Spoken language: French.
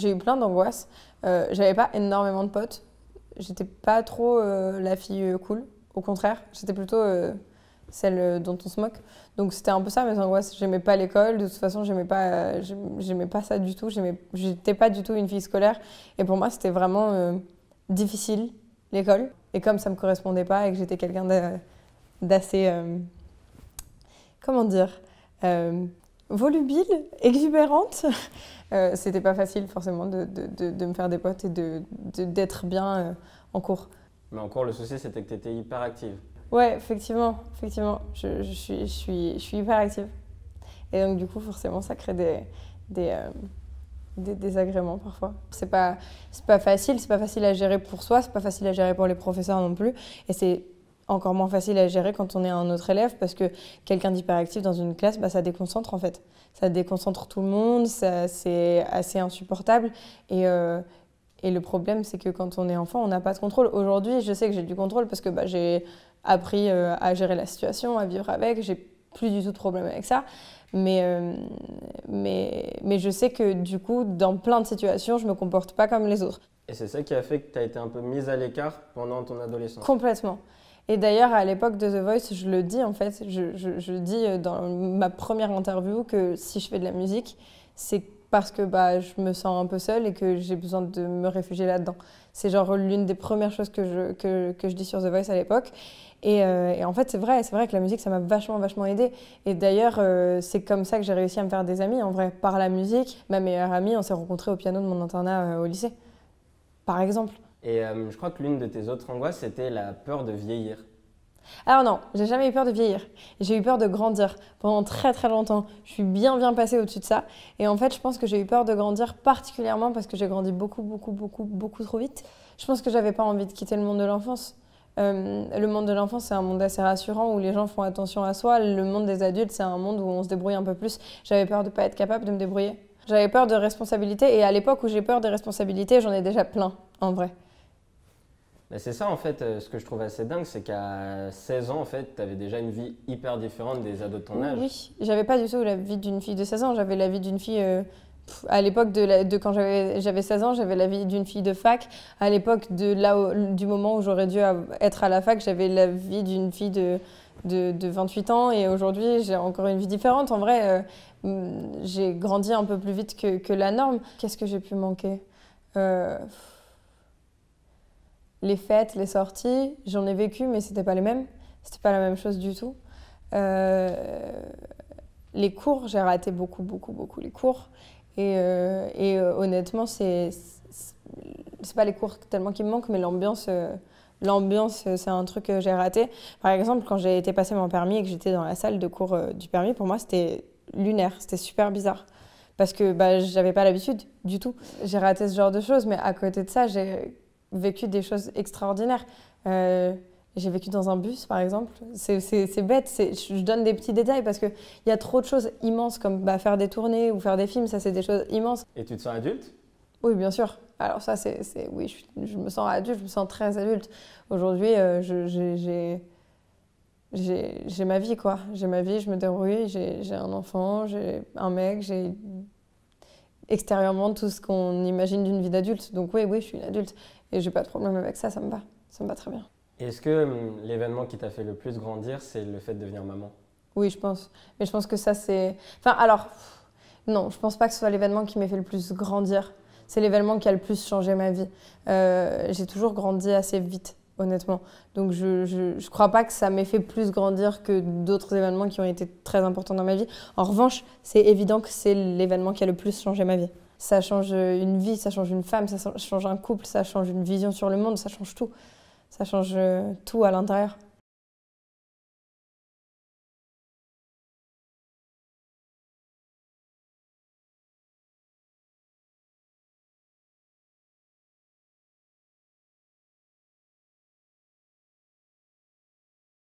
j'ai eu plein d'angoisses. Euh, j'avais pas énormément de potes. J'étais pas trop euh, la fille euh, cool. Au contraire, j'étais plutôt celle dont on se moque. Donc c'était un peu ça mes angoisses. J'aimais pas l'école, de toute façon j'aimais pas, j'aimais pas ça du tout. J'étais pas du tout une fille scolaire. Et pour moi c'était vraiment difficile l'école. Et comme ça me correspondait pas et que j'étais quelqu'un d'assez, comment dire, volubile, exubérante. Euh, c'était pas facile forcément de, de, de, me faire des potes et d'être bien euh, en cours. Mais en cours, le souci, c'était que tu étais hyper active. Ouais, effectivement, effectivement. Je, je, suis, je, suis, je, suis, hyper active. Et donc, du coup, forcément, ça crée des, des, euh, désagréments parfois. C'est pas, pas facile, c'est pas facile à gérer pour soi, c'est pas facile à gérer pour les professeurs non plus. Et c'est encore moins facile à gérer quand on est un autre élève parce que quelqu'un d'hyperactif dans une classe, bah, ça déconcentre en fait. Ça déconcentre tout le monde, c'est assez insupportable. Et, euh, et le problème, c'est que quand on est enfant, on n'a pas de contrôle. Aujourd'hui, je sais que j'ai du contrôle parce que bah, j'ai appris euh, à gérer la situation, à vivre avec, j'ai plus du tout de problème avec ça. Mais, euh, mais, mais je sais que du coup, dans plein de situations, je ne me comporte pas comme les autres. Et c'est ça qui a fait que tu as été un peu mise à l'écart pendant ton adolescence Complètement. Et d'ailleurs, à l'époque de The Voice, je le dis en fait, je, dis euh, dans ma première interview que si je fais de la musique, c'est parce que bah, je me sens un peu seule et que j'ai besoin de me réfugier là-dedans. C'est genre l'une des premières choses que je, que, que je dis sur The Voice à l'époque. Et, euh, en fait, c'est vrai, c'est vrai que la musique, ça m'a vachement, vachement aidée. Et d'ailleurs, euh, c'est comme ça que j'ai réussi à me faire des amis, en vrai, par la musique. Ma meilleure amie, on s'est rencontrés au piano de mon internat au lycée, par exemple. Et euh, je crois que l'une de tes autres angoisses, c'était la peur de vieillir. Alors non, j'ai jamais eu peur de vieillir. J'ai eu peur de grandir pendant très très longtemps. Je suis bien bien passée au-dessus de ça. Et en fait, je pense que j'ai eu peur de grandir particulièrement parce que j'ai grandi beaucoup beaucoup beaucoup beaucoup trop vite. Je pense que j'avais pas envie de quitter le monde de l'enfance. Euh, le monde de l'enfance, c'est un monde assez rassurant où les gens font attention à soi. Le monde des adultes, c'est un monde où on se débrouille un peu plus. J'avais peur de pas être capable de me débrouiller. J'avais peur de responsabilité. et à l'époque où j'ai peur des responsabilités, j'en ai déjà plein, en vrai c'est ça, en fait, euh, ce que je trouve assez dingue, c'est qu'à 16 ans, en fait, tu avais déjà une vie hyper différente des ados de ton âge. Oui, j'avais pas du tout la vie d'une fille de 16 ans, j'avais la vie d'une fille. Euh, à l'époque de, de quand j'avais 16 ans, j'avais la vie d'une fille de fac. À l'époque de là du moment où j'aurais dû être à la fac, j'avais la vie d'une fille de, de, 28 ans. Et aujourd'hui, j'ai encore une vie différente. En vrai, euh, mm, j'ai grandi un peu plus vite que, que la norme. Qu'est-ce que j'ai pu manquer les fêtes, les sorties, j'en ai vécu, mais c'était pas les mêmes. C'était pas la même chose du tout. Euh, les cours, j'ai raté beaucoup, beaucoup, beaucoup les cours. Et, euh, euh, honnêtement, c'est c'est pas les cours tellement qui me manquent, mais l'ambiance. L'ambiance, c'est un truc que j'ai raté. Par exemple, quand j'ai été passer mon permis et que j'étais dans la salle de cours du permis, pour moi, c'était lunaire, c'était super bizarre. Parce que bah, j'avais pas l'habitude du tout. J'ai raté ce genre de choses, mais à côté de ça, j'ai vécu des choses extraordinaires. Euh, j'ai vécu dans un bus, par exemple. C'est bête, je donne des petits détails parce qu'il y a trop de choses immenses comme bah, faire des tournées ou faire des films, ça c'est des choses immenses. Et tu te sens adulte Oui, bien sûr. Alors ça, c'est... Oui, je, me sens adulte, je me sens très adulte. Aujourd'hui, euh, j'ai j'ai ma vie, quoi. J'ai ma vie, je me débrouille, j'ai un enfant, j'ai un mec, j'ai extérieurement tout ce qu'on imagine d'une vie d'adulte. Donc oui, oui, je suis une adulte et j'ai pas de problème avec ça, ça me va, ça me va très bien. Est-ce que hum, l'événement qui t'a fait le plus grandir, c'est le fait de devenir maman Oui, je pense. Mais je pense que ça, c'est. Enfin, alors, non, je pense pas que ce soit l'événement qui m'ait fait le plus grandir. C'est l'événement qui a le plus changé ma vie. Euh, j'ai toujours grandi assez vite honnêtement. Donc je, ne crois pas que ça m'ait fait plus grandir que d'autres événements qui ont été très importants dans ma vie. En revanche, c'est évident que c'est l'événement qui a le plus changé ma vie. Ça change une vie, ça change une femme, ça change un couple, ça change une vision sur le monde, ça change tout. Ça change euh, tout à l'intérieur.